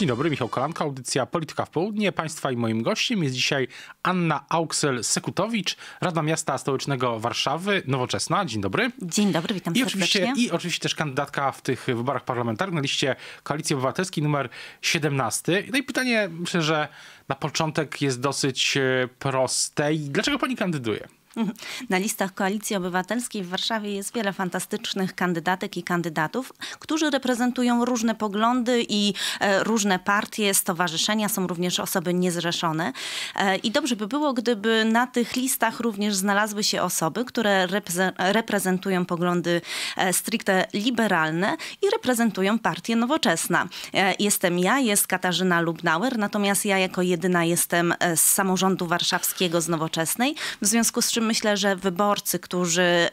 Dzień dobry, Michał Kolanka, audycja Polityka w Południe. Państwa i moim gościem jest dzisiaj Anna Auksel-Sekutowicz, Rada Miasta Stołecznego Warszawy, Nowoczesna. Dzień dobry. Dzień dobry, witam I serdecznie. Oczywiście, I oczywiście też kandydatka w tych wyborach parlamentarnych na liście Koalicji Obywatelskiej numer 17. No i pytanie, myślę, że na początek jest dosyć e, proste. Dlaczego pani kandyduje? Na listach Koalicji Obywatelskiej w Warszawie jest wiele fantastycznych kandydatek i kandydatów, którzy reprezentują różne poglądy i e, różne partie, stowarzyszenia, są również osoby niezrzeszone. E, I dobrze by było, gdyby na tych listach również znalazły się osoby, które reprezentują poglądy e, stricte liberalne i reprezentują partię nowoczesna. Jestem ja, jest Katarzyna Lubnauer, natomiast ja jako jedyna jestem z samorządu warszawskiego z Nowoczesnej, w związku z czym znaczy, myślę, że wyborcy, którzy e,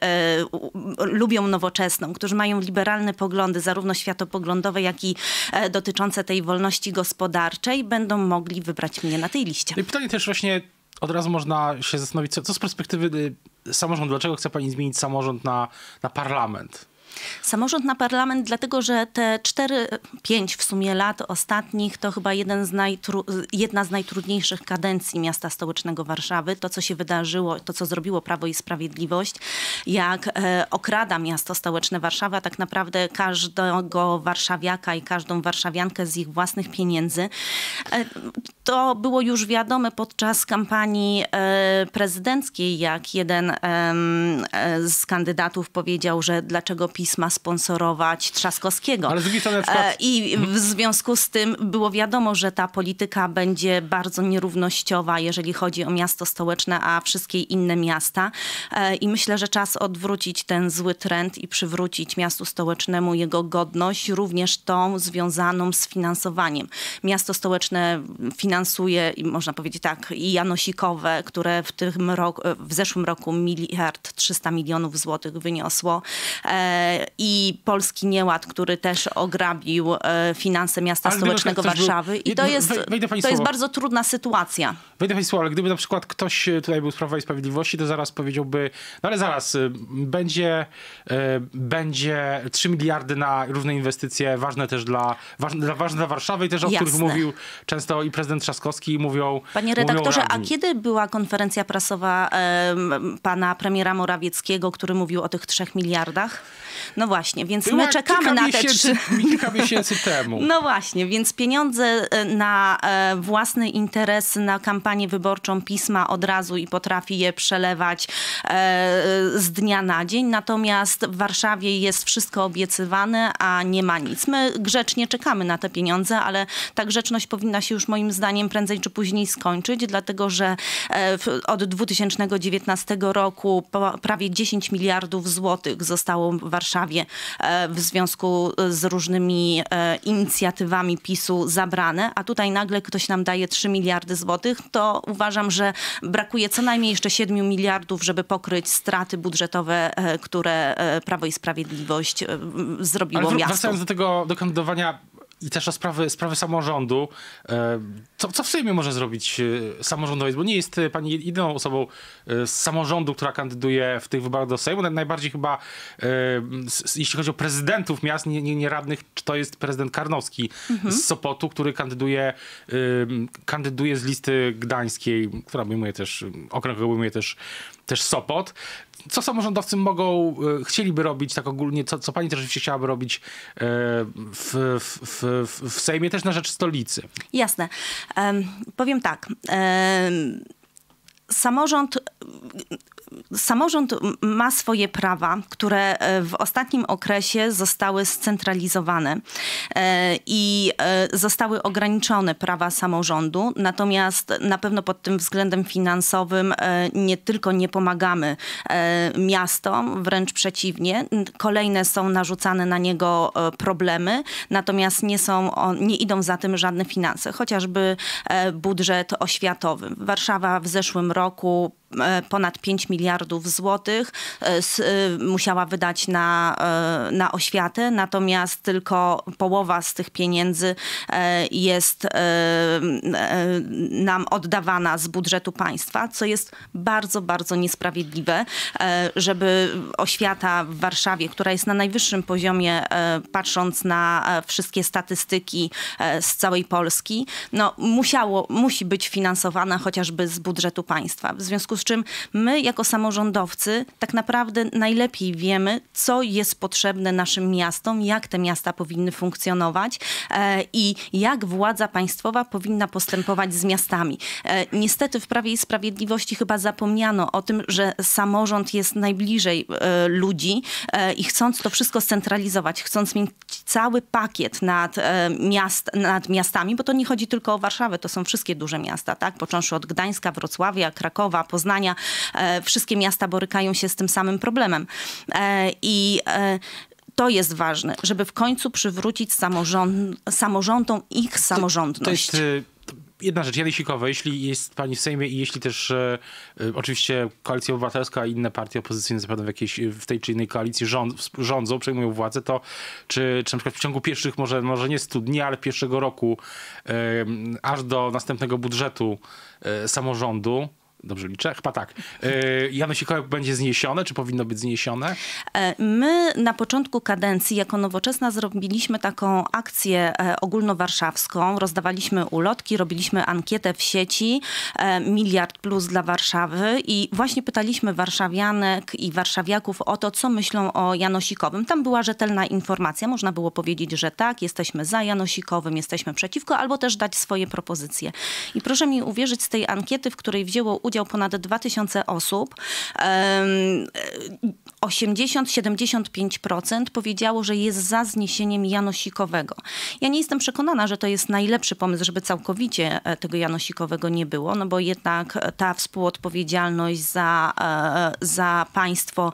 lubią nowoczesną, którzy mają liberalne poglądy, zarówno światopoglądowe, jak i e, dotyczące tej wolności gospodarczej, będą mogli wybrać mnie na tej liście. No I pytanie też właśnie od razu można się zastanowić, co, co z perspektywy y, samorządu, dlaczego chce pani zmienić samorząd na, na parlament? Samorząd na parlament, dlatego że te cztery, pięć w sumie lat ostatnich to chyba jeden z jedna z najtrudniejszych kadencji miasta stołecznego Warszawy. To, co się wydarzyło, to, co zrobiło Prawo i Sprawiedliwość, jak e, okrada miasto stołeczne Warszawa, tak naprawdę każdego warszawiaka i każdą warszawiankę z ich własnych pieniędzy. E, to było już wiadome podczas kampanii e, prezydenckiej, jak jeden e, z kandydatów powiedział, że dlaczego PiS ma sponsorować Trzaskowskiego. Ale z drugiej przykład... E, I w mhm. związku z tym było wiadomo, że ta polityka będzie bardzo nierównościowa, jeżeli chodzi o miasto stołeczne, a wszystkie inne miasta. E, I myślę, że czas odwrócić ten zły trend i przywrócić miastu stołecznemu jego godność, również tą związaną z finansowaniem. Miasto stołeczne finansuje, można powiedzieć tak, i janosikowe, które w, tym roku, w zeszłym roku miliard 300 milionów złotych wyniosło. E, i Polski Nieład, który też ograbił e, finanse miasta ale stołecznego Warszawy. Był... I to, jest, jest bardzo trudna sytuacja. Wejdę pani słowo, ale gdyby na przykład ktoś e, tutaj był z Prawa i Sprawiedliwości, to zaraz powiedziałby, no ale zaraz, e, będzie, będzie 3 miliardy na różne inwestycje, ważne też dla, ważne, ważne dla Warszawy i też o Jasne. których mówił często i prezydent Trzaskowski, mówią Panie redaktorze, mówią a kiedy była konferencja prasowa pana premiera Morawieckiego, który mówił o tych 3 miliardach? No właśnie, więc Była my czekamy na te miesięcy, trzy... Kilka miesięcy temu. No właśnie, więc pieniądze e, na e, własny interes, na kampanię wyborczą pisma od razu i potrafi je przelewać e, z dnia na dzień. Natomiast w Warszawie jest wszystko obiecywane, a nie ma nic. My grzecznie czekamy na te pieniądze, ale ta grzeczność powinna się już moim zdaniem prędzej czy później skończyć, dlatego że od 2019 roku prawie 10 miliardów złotych zostało w Warszawie Warszawie e, w związku e, z różnymi e, inicjatywami PiSu zabrane, a tutaj nagle ktoś nam daje 3 miliardy złotych, to uważam, że brakuje co najmniej jeszcze 7 miliardów, żeby pokryć straty budżetowe, które Prawo i Sprawiedliwość zrobiło Ale miasto. Wracając do tego do kandydowania i też o sprawy, sprawy samorządu. E, co, co w Sejmie może zrobić e, samorządowiec? Bo nie jest e, pani jedyną osobą z samorządu, która kandyduje w tych wyborach do Sejmu. Najbardziej chyba, jeśli chodzi o prezydentów miast nie, nie radnych, to jest prezydent Karnowski mhm. z Sopotu, który kandyduje, kandyduje z listy gdańskiej, która obejmuje też, okręg obejmuje też też Sopot. Co samorządowcy mogą, e, chcieliby robić tak ogólnie, co, co pani też oczywiście chciałaby robić e, w, w, w, w Sejmie, też na rzecz stolicy? Jasne. Um, powiem tak. Um samorząd samorząd ma swoje prawa, które e, w ostatnim okresie zostały scentralizowane e, i e, zostały ograniczone prawa samorządu. Natomiast na pewno pod tym względem finansowym nie tylko nie pomagamy miastom, wręcz przeciwnie. Kolejne są narzucane na niego problemy, natomiast nie, są, nie idą za tym żadne finanse, chociażby budżet oświatowy. Warszawa w zeszłym roku roku E, ponad 5 miliardów złotych e, e, musiała wydać na, na oświatę, natomiast tylko połowa z tych pieniędzy jest nam oddawana z budżetu państwa, co jest bardzo, bardzo niesprawiedliwe, żeby oświata w Warszawie, która jest na najwyższym poziomie, patrząc na wszystkie statystyki z całej Polski, no, musiało, musi być finansowana chociażby z budżetu państwa. W związku z czym my jako samorządowcy tak naprawdę najlepiej wiemy, co jest potrzebne naszym miastom, jak te miasta powinny funkcjonować e, i jak władza państwowa powinna postępować z miastami. E, niestety w Prawie i Sprawiedliwości chyba zapomniano o tym, że samorząd jest najbliżej e, ludzi e, i chcąc to wszystko scentralizować, chcąc mieć cały pakiet nad, e, miast, nad miastami, bo to nie chodzi tylko o Warszawę, to są wszystkie duże miasta, tak? Począwszy od Gdańska, Wrocławia, Krakowa, Poznania, Poznania, e, wszystkie miasta borykają się z tym samym problemem. E, I e, to jest ważne, żeby w końcu przywrócić samorząd, samorządom ich samorządność. To, to jest, jedna rzecz, Jany Sikowe, jeśli jest pani w Sejmie i jeśli też e, oczywiście Koalicja Obywatelska i inne partie opozycyjne zapewne w, jakiejś, w tej czy innej koalicji rząd, rządzą, przejmują władzę, to czy, czy na przykład w ciągu pierwszych, może, może nie 100 dni, ale pierwszego roku, e, aż do następnego budżetu e, samorządu, dobrze liczę? Chyba tak. E, Janosikołek będzie zniesione, czy powinno być zniesione? E, my na początku kadencji jako Nowoczesna zrobiliśmy taką akcję e, ogólnowarszawską. Rozdawaliśmy ulotki, robiliśmy ankietę w sieci Miliard Plus dla Warszawy i właśnie pytaliśmy warszawianek i warszawiaków o to, co myślą o Janosikowym. Tam była rzetelna informacja. Można było powiedzieć, że tak, jesteśmy za Janosikowym, jesteśmy przeciwko, albo też dać swoje propozycje. I proszę mi uwierzyć, z tej ankiety, w której wzięło udział udział ponad 2000 osób. 80-75% powiedziało, że jest za zniesieniem janosikowego. Ja nie jestem przekonana, że to jest najlepszy pomysł, żeby całkowicie e, tego janosikowego nie było, no bo jednak e, ta współodpowiedzialność za, e, za państwo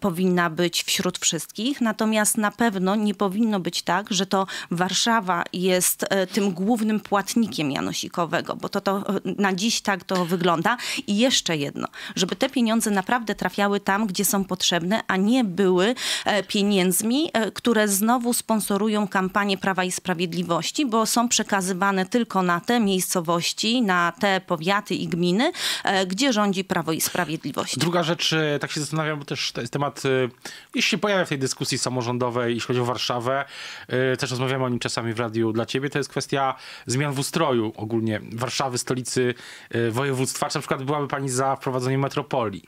powinna być wśród wszystkich. Natomiast na pewno nie powinno być tak, że to Warszawa jest tym głównym płatnikiem janosikowego, bo to, to na dziś tak to wygląda. I jeszcze jedno, żeby te pieniądze naprawdę trafiały tam, gdzie są potrzebne, a nie były e, pieniędzmi, e, które znowu sponsorują kampanię Prawa i Sprawiedliwości, bo są przekazywane tylko na te miejscowości, na te powiaty i gminy, e, gdzie rządzi Prawo i Sprawiedliwość. Druga rzecz, tak się zastanawiam, bo też to jest temat, jeśli się pojawia w tej dyskusji samorządowej, jeśli chodzi o Warszawę, też rozmawiamy o nim czasami w radiu dla ciebie, to jest kwestia zmian w ustroju ogólnie Warszawy, stolicy województwa, czy na przykład przykład byłaby pani za wprowadzeniem metropolii?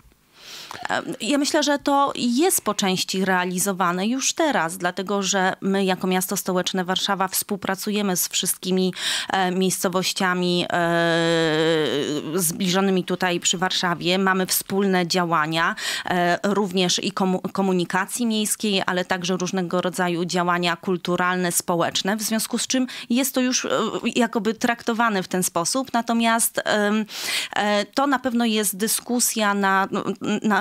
Ja myślę, że to jest po części realizowane już teraz, dlatego że my jako miasto stołeczne Warszawa współpracujemy z wszystkimi e, miejscowościami e, zbliżonymi tutaj przy Warszawie. Mamy wspólne działania, e, również i komunikacji miejskiej, ale także różnego rodzaju działania kulturalne, społeczne, w związku z czym jest to już jakoby traktowane w ten sposób. Natomiast to na pewno jest dyskusja na, na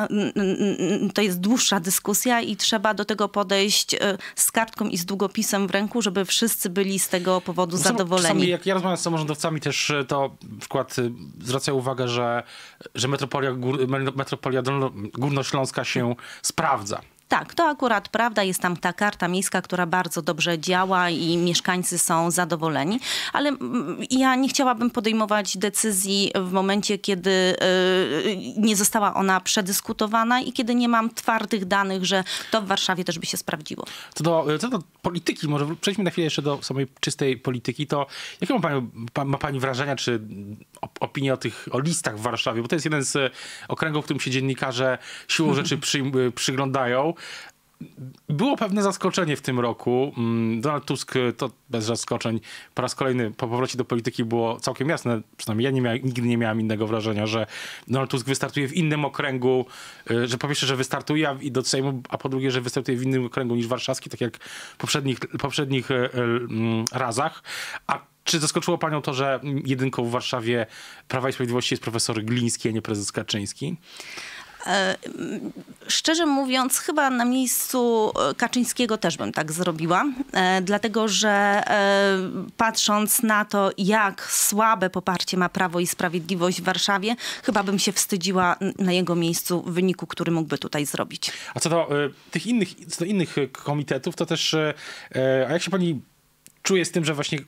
to jest dłuższa dyskusja i trzeba do tego podejść e, z kartką i z długopisem w ręku, żeby wszyscy byli z tego powodu Czasami, no zadowoleni. Czasami jak ja rozmawiam z samorządowcami też e, to na przykład e, zwracają uwagę, że, że metropolia, metropolia górnośląska się sprawdza. Tak, to akurat prawda. Jest tam ta karta miejska, która bardzo dobrze działa i mieszkańcy są zadowoleni, ale mm, ja nie chciałabym podejmować decyzji w momencie, kiedy y, nie została ona przedyskutowana i kiedy nie mam twardych danych, że to w Warszawie też by się sprawdziło. Co do, co do polityki, może przejdźmy na chwilę jeszcze do samej czystej polityki, to jakie ma pani, ma pani wrażenia, czy opinie o tych o listach w Warszawie? Bo to jest jeden z okręgów, w którym się dziennikarze siłą rzeczy przy, przyglądają było pewne zaskoczenie w tym roku. Mm, Donald Tusk, y, to bez zaskoczeń, po raz kolejny po powrocie do polityki było całkiem jasne, przynajmniej ja nie miał, nigdy nie miałem innego wrażenia, że Donald Tusk wystartuje w innym okręgu, y, że po pierwsze, że wystartuje i do Sejmu, a po drugie, że wystartuje w innym okręgu niż warszawski, tak jak w poprzednich, poprzednich y, mm, razach. A czy zaskoczyło panią to, że jedynką w Warszawie Prawa i Sprawiedliwości jest profesor Gliński, a nie prezes Kaczyński? E, szczerze mówiąc, chyba na miejscu e, Kaczyńskiego też bym tak zrobiła, e, dlatego że patrząc na to, jak słabe poparcie ma Prawo i Sprawiedliwość w Warszawie, chyba bym się wstydziła na jego miejscu w wyniku, który mógłby tutaj zrobić. A co do tych innych, co do innych komitetów, to też, a jak się pani czuję z tym, że właśnie y,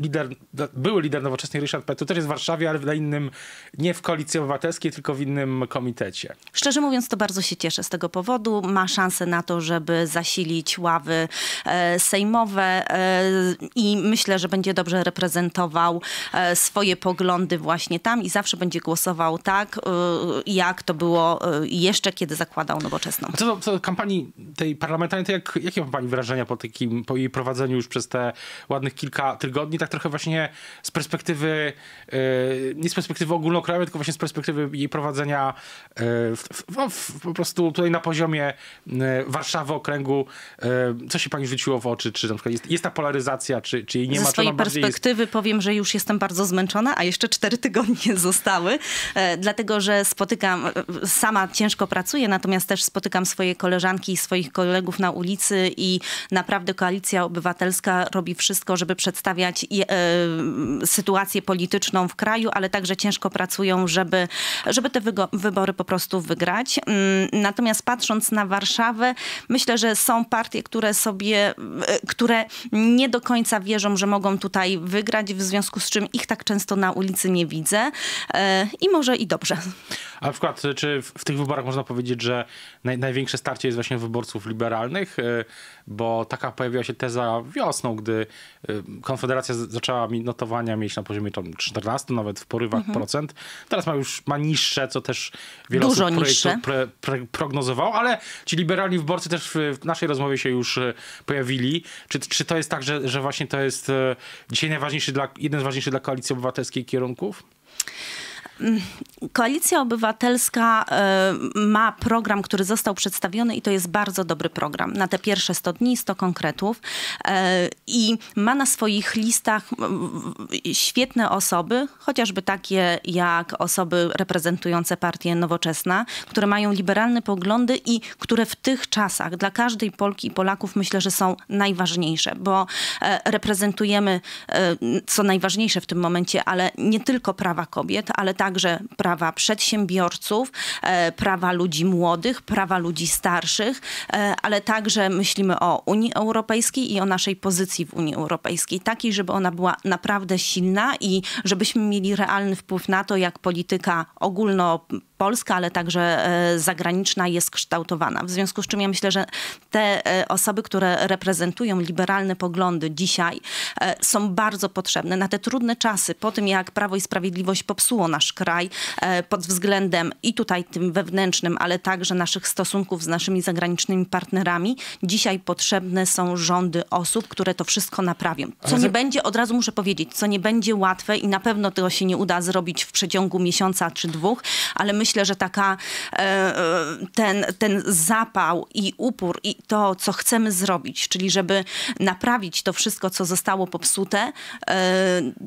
lider, były lider nowoczesnej Ryszard Petru też jest w Warszawie, ale na innym, nie w koalicji obywatelskiej, tylko w innym komitecie. Szczerze mówiąc, to bardzo się cieszę z tego powodu. Ma szansę na to, żeby zasilić ławy e, sejmowe e, i myślę, że będzie dobrze reprezentował e, swoje poglądy właśnie tam i zawsze będzie głosował tak, e, jak to było e, jeszcze, kiedy zakładał nowoczesną. A co do, co do kampanii tej parlamentarnej, to jak, jakie ma pani wrażenia po, takim, po jej prowadzeniu już przez te ładnych kilka tygodni, tak trochę właśnie z perspektywy, e, nie z perspektywy ogólnokrajowej, tylko właśnie z perspektywy jej prowadzenia e, w, w, w, po prostu tutaj na poziomie e, Warszawy, okręgu, co się pani rzuciło w oczy, czy na przykład jest, jest ta polaryzacja, czy, czy jej nie ma? Z swojej perspektywy jest... powiem, że już jestem bardzo zmęczona, a jeszcze cztery tygodnie zostały, dlatego, że spotykam, sama ciężko pracuję, natomiast też spotykam swoje koleżanki i swoich kolegów na ulicy i naprawdę Koalicja Obywatelska robi robi wszystko, żeby przedstawiać je, e, sytuację polityczną w kraju, ale także ciężko pracują, żeby, żeby te wybory po prostu wygrać. Mm, natomiast patrząc na Warszawę, myślę, że są partie, które sobie, e, które nie do końca wierzą, że mogą tutaj wygrać, w związku z czym ich tak często na ulicy nie widzę. E, I może i dobrze. A na przykład, czy w tych wyborach można powiedzieć, że naj, największe starcie jest właśnie wyborców liberalnych? E, bo taka pojawiła się teza wiosną, gdy y, Konfederacja zaczęła notowania mieć na poziomie 14 nawet w porywach mhm. procent. Teraz ma już ma niższe, co też wiele Dużo osób niższe. Pre, pre, prognozowało, ale ci liberalni wyborcy też w, naszej rozmowie się już y, pojawili. Czy, czy to jest tak, że, że właśnie to jest y, dzisiaj najważniejszy dla, jeden z ważniejszych dla koalicji obywatelskiej kierunków? Mm, Koalicja Obywatelska e, ma program, który został przedstawiony i to jest bardzo dobry program. Na te pierwsze 100 dni 100 konkretów e, i ma na swoich listach świetne osoby, chociażby takie jak osoby reprezentujące partię Nowoczesna, które mają liberalne poglądy i które w tych czasach dla każdej Polki i Polaków myślę, że są najważniejsze, bo e, reprezentujemy co najważniejsze w tym momencie, ale nie tylko prawa kobiet, ale ale także prawa przedsiębiorców, e, prawa ludzi młodych, prawa ludzi starszych, e, ale także myślimy o Unii Europejskiej i o naszej pozycji w Unii Europejskiej, takiej, żeby ona była naprawdę silna i żebyśmy mieli realny wpływ na to, jak polityka ogólno polska, ale także e, zagraniczna jest kształtowana. W związku z czym ja myślę, że te osoby, które reprezentują liberalne poglądy dzisiaj, są bardzo potrzebne na te trudne czasy, po tym jak Prawo i Sprawiedliwość popsuło nasz nasz kraj e, pod względem i tutaj tym wewnętrznym, ale także naszych stosunków z naszymi zagranicznymi partnerami. Dzisiaj potrzebne są rządy osób, które to wszystko naprawią. Co nie będzie, od razu muszę powiedzieć, co nie będzie łatwe i na pewno tego się nie uda zrobić w przeciągu miesiąca czy dwóch, ale myślę, że taka e, e, ten, ten zapał i upór i to, co chcemy zrobić, czyli żeby naprawić to wszystko, co zostało popsute,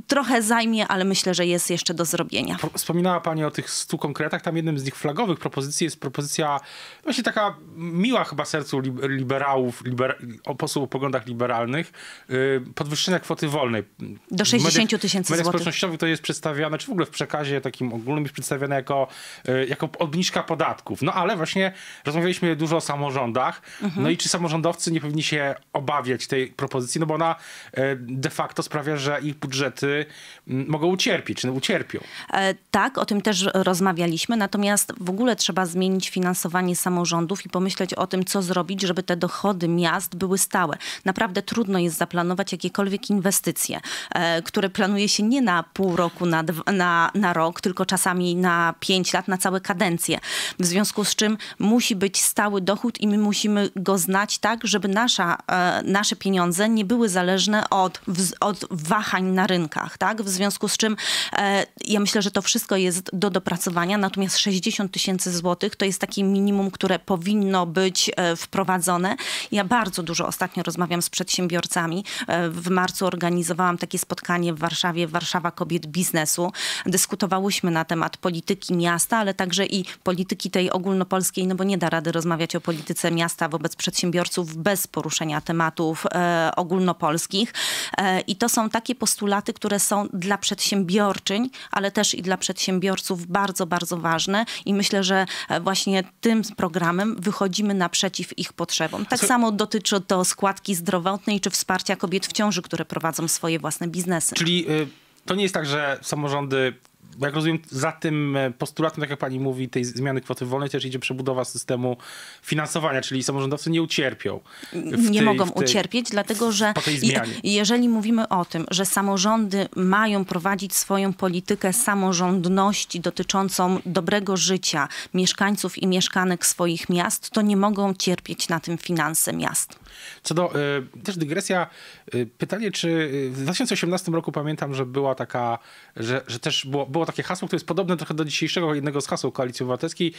trochę zajmie, ale myślę, że jest jeszcze do zrobienia wspominała Pani o tych stu konkretach, tam jednym z nich flagowych propozycji jest propozycja właśnie taka miła chyba sercu liberałów, liber, posłów o poglądach liberalnych, y, podwyższenia kwoty wolnej. Do 60 tysięcy złotych. W mediach społecznościowych to jest przedstawiane, czy w ogóle w przekazie takim ogólnym jest przedstawiane jako, y, jako obniżka podatków. No ale właśnie rozmawialiśmy dużo o samorządach, mhm. no i czy samorządowcy nie powinni się obawiać tej propozycji, no bo ona y, de facto sprawia, że ich budżety mm, mogą ucierpieć, no ucierpią. E, tak, o tym też rozmawialiśmy, natomiast w ogóle trzeba zmienić finansowanie samorządów i pomyśleć o tym, co zrobić, żeby te dochody miast były stałe. Naprawdę trudno jest zaplanować jakiekolwiek inwestycje, e, które planuje się nie na pół roku, na, na, na rok, tylko czasami na pięć lat, na całe kadencje. W związku z czym musi być stały dochód i my musimy go znać tak, żeby nasza, e, nasze pieniądze nie były zależne od, od wahań na rynkach. Tak? W związku z czym e, ja myślę, że to to wszystko jest do dopracowania, natomiast 60 tysięcy złotych to jest takie minimum, które powinno być e, wprowadzone. Ja bardzo dużo ostatnio rozmawiam z przedsiębiorcami. E, w marcu organizowałam takie spotkanie w Warszawie, Warszawa Kobiet Biznesu. Dyskutowałyśmy na temat polityki miasta, ale także i polityki tej ogólnopolskiej, no bo nie da rady rozmawiać o polityce miasta wobec przedsiębiorców bez poruszenia tematów e, ogólnopolskich. E, I to są takie postulaty, które są dla przedsiębiorczyń, ale też i dla przedsiębiorców bardzo, bardzo ważne i myślę, że e, właśnie tym programem wychodzimy naprzeciw ich potrzebom. Tak Co... samo dotyczy to składki zdrowotnej czy wsparcia kobiet w ciąży, które prowadzą swoje własne biznesy. Czyli y, to nie jest tak, że samorządy jak rozumiem, za tym e, postulatem, tak jak pani mówi, tej zmiany kwoty wolnej też idzie przebudowa systemu finansowania, czyli samorządowcy nie ucierpią. Nie tej, mogą tej, ucierpieć, dlatego że jeżeli mówimy o tym, że samorządy mają prowadzić swoją politykę samorządności dotyczącą dobrego życia mieszkańców i mieszkanek swoich miast, to nie mogą cierpieć na tym finanse miast. Co do, e, też dygresja, e, pytanie, czy w 2018 roku pamiętam, że była taka, że, że też było, było takie hasło, które jest podobne trochę do dzisiejszego jednego z hasłów Koalicji Obywatelskiej.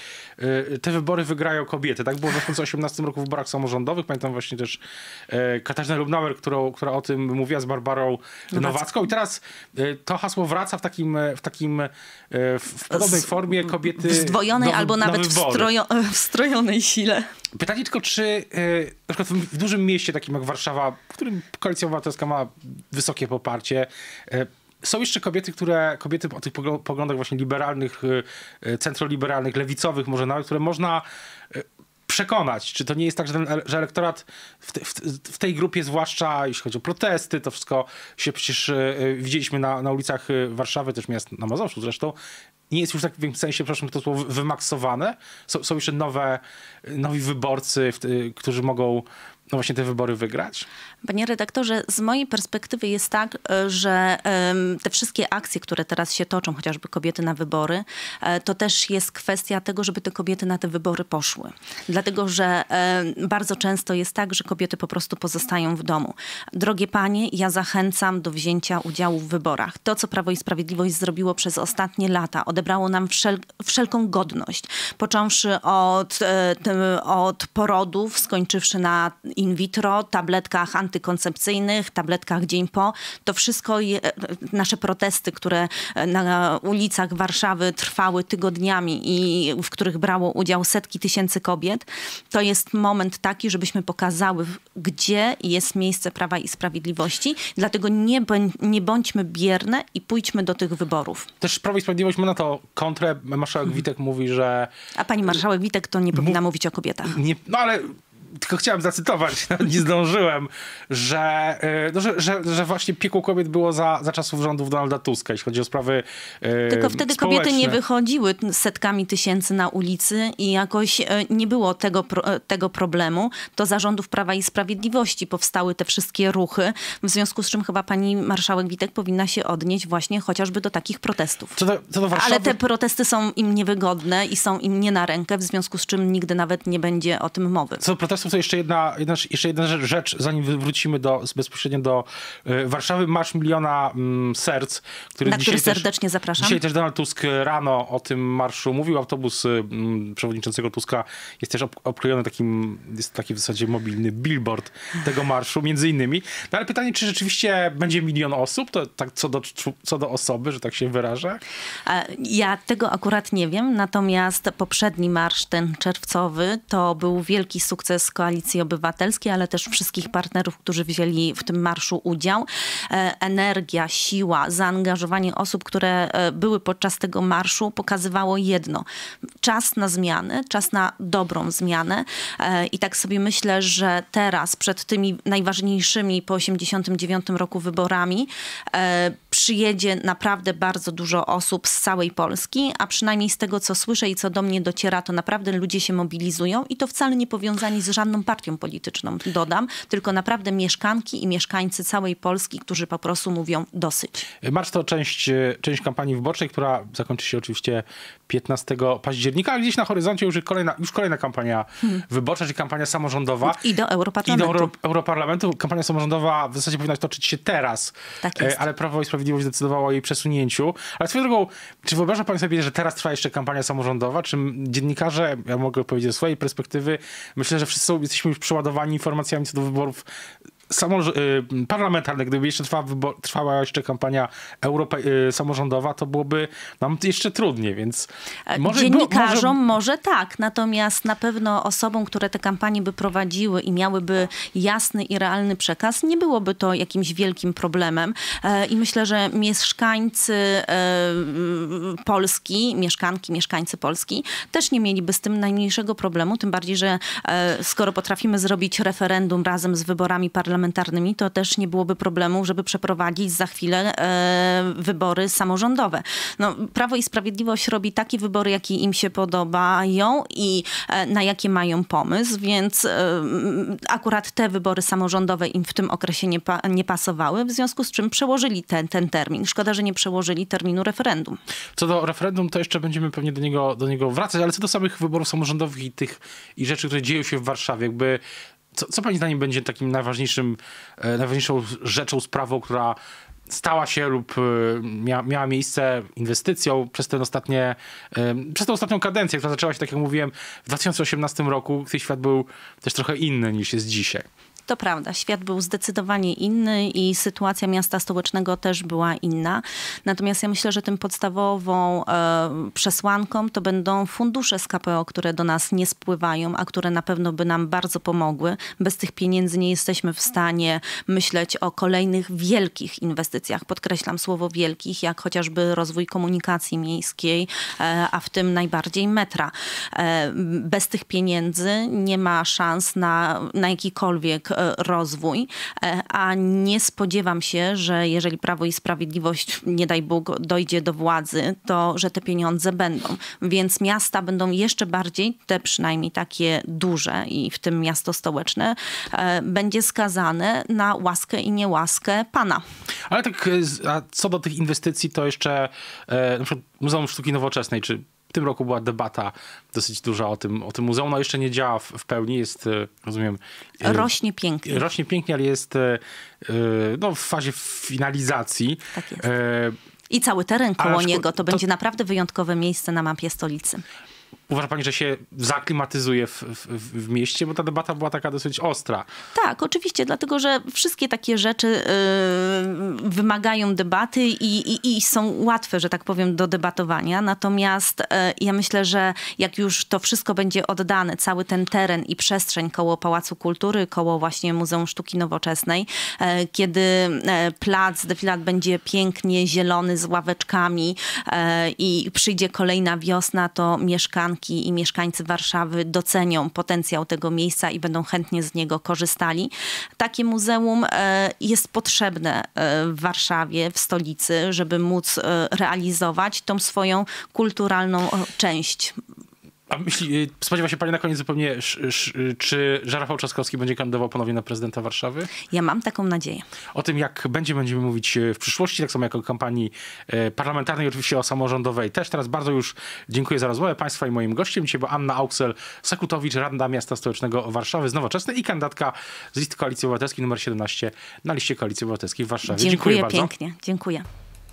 Y, te wybory wygrają kobiety. Tak było w 2018 roku w wyborach samorządowych. Pamiętam właśnie też y, Katarzynę Lubnauer, którą, która o tym mówiła z Barbarą Nowacką. I teraz y, to hasło wraca w takim, w, takim, w podobnej formie kobiety. W zdwojonej albo na nawet w wstrojonej sile. Pytanie tylko, czy na przykład w dużym mieście takim jak Warszawa, w którym Koalicja Obywatelska ma wysokie poparcie, są jeszcze kobiety, które, kobiety o tych poglądach właśnie liberalnych, y, y, centroliberalnych, lewicowych może nawet, które można y, przekonać. Czy to nie jest tak, że, ten, że elektorat w, te, w, tej grupie, zwłaszcza jeśli chodzi o protesty, to wszystko się przecież widzieliśmy na, na ulicach Warszawy, też miast na Mazowszu zresztą, nie jest już tak w takim sensie, przepraszam, to słowo wymaksowane. Są, są jeszcze nowe, nowi wyborcy, którzy mogą no właśnie te wybory wygrać? Panie redaktorze, z mojej perspektywy jest tak, e, że te wszystkie akcje, które teraz się toczą, chociażby kobiety na wybory, e, to też jest kwestia tego, żeby te kobiety na te wybory poszły. Dlatego, że bardzo często jest tak, że kobiety po prostu pozostają w domu. Drogie panie, ja zachęcam do wzięcia udziału w wyborach. To, co Prawo i Sprawiedliwość zrobiło przez ostatnie lata, odebrało nam wszel wszelką godność. Począwszy od, e, od porodów, skończywszy na in vitro, tabletkach antykoncepcyjnych, tabletkach dzień po. To wszystko je, e, nasze protesty, które e, na ulicach Warszawy trwały tygodniami i w których brało udział setki tysięcy kobiet, to jest moment taki, żebyśmy pokazały, gdzie jest miejsce Prawa i Sprawiedliwości. Dlatego nie, nie bądźmy bierne i pójdźmy do tych wyborów. Też Prawo i Sprawiedliwość ma na to kontrę. Marszałek Witek mówi, że... A pani marszałek Witek to nie powinna mówić o kobietach. Nie, no ale tylko chciałem zacytować, nie zdążyłem, że, y, no, że, że, że, właśnie piekło kobiet było za, za czasów rządów Donalda Tuska, jeśli chodzi o sprawy e, Tylko wtedy społeczne. kobiety nie wychodziły setkami tysięcy na ulicy i jakoś y, nie było tego, tego problemu. To za rządów Prawa i Sprawiedliwości powstały te wszystkie ruchy, w związku z czym chyba pani marszałek Witek powinna się odnieść właśnie chociażby do takich protestów. Co do, co do Ale te protesty są im niewygodne i są im nie na rękę, w związku z czym nigdy nawet nie będzie o tym mowy. Co do miastem to jeszcze jedna, jedna, jeszcze jedna rzecz, zanim wrócimy do, bezpośrednio do e, Warszawy. Masz miliona mm, serc, który Na dzisiaj który serdecznie też, zapraszam. Dzisiaj też Donald Tusk rano o tym marszu mówił. Autobus y, mm, przewodniczącego Tuska jest też obklejony takim, jest taki w zasadzie mobilny billboard tego marszu, między innymi. No ale pytanie, czy rzeczywiście będzie milion osób, to tak co do, co do osoby, że tak się wyrażę? Ja tego akurat nie wiem, natomiast poprzedni marsz, ten czerwcowy, to był wielki sukces z Koalicji Obywatelskiej, ale też wszystkich partnerów, którzy wzięli w tym marszu udział. E, energia, siła, zaangażowanie osób, które e, były podczas tego marszu, pokazywało jedno. Czas na zmiany, czas na dobrą zmianę. E, I tak sobie myślę, że teraz przed tymi najważniejszymi po 1989 roku wyborami przyjedzie naprawdę bardzo dużo osób z całej Polski, a przynajmniej z tego, co słyszę i co do mnie dociera, to naprawdę ludzie się mobilizują i to wcale nie powiązani z żadną partią polityczną, dodam, tylko naprawdę mieszkanki i mieszkańcy całej Polski, którzy po prostu mówią dosyć. Marsz to część, część kampanii wyborczej, która zakończy się oczywiście 15 października, a gdzieś na horyzoncie już kolejna, już kolejna kampania hmm. wyborcza, czyli kampania samorządowa. I do Europarlamentu. I do Euro Europarlamentu. Kampania samorządowa w zasadzie powinna toczyć się teraz, tak e, ale Prawo i Sprawiedliwość zdecydowało o jej przesunięciu. Ale swoją drogą, czy wyobraża pan sobie, że teraz trwa jeszcze kampania samorządowa? Czy dziennikarze, ja mogę powiedzieć ze swojej perspektywy, myślę, że wszyscy jesteśmy już przeładowani informacjami co do wyborów samorz- y, parlamentarne, gdyby jeszcze trwała, trwała jeszcze kampania europe- y, samorządowa, to byłoby nam jeszcze trudniej, więc... E, może Dziennikarzom może... może... tak, natomiast na pewno osobom, które te kampanie by prowadziły i miałyby jasny i realny przekaz, nie byłoby to jakimś wielkim problemem e, i myślę, że mieszkańcy e, Polski, mieszkanki, mieszkańcy Polski też nie mieliby z tym najmniejszego problemu, tym bardziej, że skoro potrafimy zrobić referendum razem z wyborami parlamentarnymi, parlamentarnymi, to też nie byłoby problemu, żeby przeprowadzić za chwilę e, wybory samorządowe. No, Prawo i Sprawiedliwość robi takie wybory, jakie im się podobają i e, na jakie mają pomysł, więc e, akurat te wybory samorządowe im w tym okresie nie, pa nie pasowały, w związku z czym przełożyli ten, ten termin. Szkoda, że nie przełożyli terminu referendum. Co do referendum, to jeszcze będziemy pewnie do niego, do niego wracać, ale co do samych wyborów samorządowych i tych i rzeczy, które dzieją się w Warszawie, jakby co, co pani zdaniem będzie takim najważniejszym, e, najważniejszą rzeczą, sprawą, która stała się lub e, mia, miała miejsce inwestycją przez, ten ostatnie, e, przez tę ostatnią kadencję, która zaczęła się, tak jak mówiłem, w 2018 roku, gdy świat był też trochę inny niż jest dzisiaj. To prawda, świat był zdecydowanie inny i sytuacja miasta stołecznego też była inna. Natomiast ja myślę, że tym podstawową e, przesłanką to będą fundusze z KPO, które do nas nie spływają, a które na pewno by nam bardzo pomogły. Bez tych pieniędzy nie jesteśmy w stanie myśleć o kolejnych wielkich inwestycjach. Podkreślam słowo wielkich, jak chociażby rozwój komunikacji miejskiej, e, a w tym najbardziej metra. E, bez tych pieniędzy nie ma szans na, na jakikolwiek E, rozwój, e, a nie spodziewam się, że jeżeli Prawo i Sprawiedliwość, nie daj Bóg, dojdzie do władzy, to że te pieniądze będą. Więc miasta będą jeszcze bardziej, te przynajmniej takie duże i w tym miasto stołeczne, e, będzie skazane na łaskę i niełaskę pana. Ale tak, co do tych inwestycji, to jeszcze na przykład Muzeum Sztuki Nowoczesnej, czy w tym roku była debata dosyć duża o tym, o tym muzeum. Ono jeszcze nie działa w, w pełni, jest, e, rozumiem... E, Rośnie pięknie. Rośnie pięknie, ale jest e, no, w fazie finalizacji. Tak jest. I cały teren koło niego to, to będzie naprawdę wyjątkowe miejsce na mapie stolicy. Uważa pani, że się zaklimatyzuje w, w, w, mieście? Bo ta debata była taka dosyć ostra. Tak, oczywiście, dlatego że wszystkie takie rzeczy y, wymagają debaty i, i, i, są łatwe, że tak powiem, do debatowania. Natomiast y, ja myślę, że jak już to wszystko będzie oddane, cały ten teren i przestrzeń koło Pałacu Kultury, koło właśnie Muzeum Sztuki Nowoczesnej, y, kiedy plac, defilat będzie pięknie zielony z ławeczkami i przyjdzie kolejna wiosna, to mieszkanki i mieszkańcy Warszawy docenią potencjał tego miejsca i będą chętnie z niego korzystali. Takie muzeum e, jest potrzebne e, w Warszawie, w stolicy, żeby móc e, realizować tą swoją kulturalną część a myśli, y, spodziewa się Pani na koniec zupełnie, czy Żarafał Czaskowski będzie kandydował ponownie na prezydenta Warszawy? Ja mam taką nadzieję. O tym, jak będzie, będziemy mówić y, w przyszłości, tak samo jak o kampanii y, parlamentarnej, oczywiście o samorządowej też. Teraz bardzo już dziękuję za rozmowę Państwa i moim gościem. Dzisiaj była Anna Auksel-Sakutowicz, radna miasta stołecznego Warszawy z Nowoczesnej i kandydatka z listy Koalicji Obywatelskiej nr 17 na liście Koalicji Obywatelskiej w Warszawie. Dziękuję, dziękuję bardzo. pięknie. Dziękuję.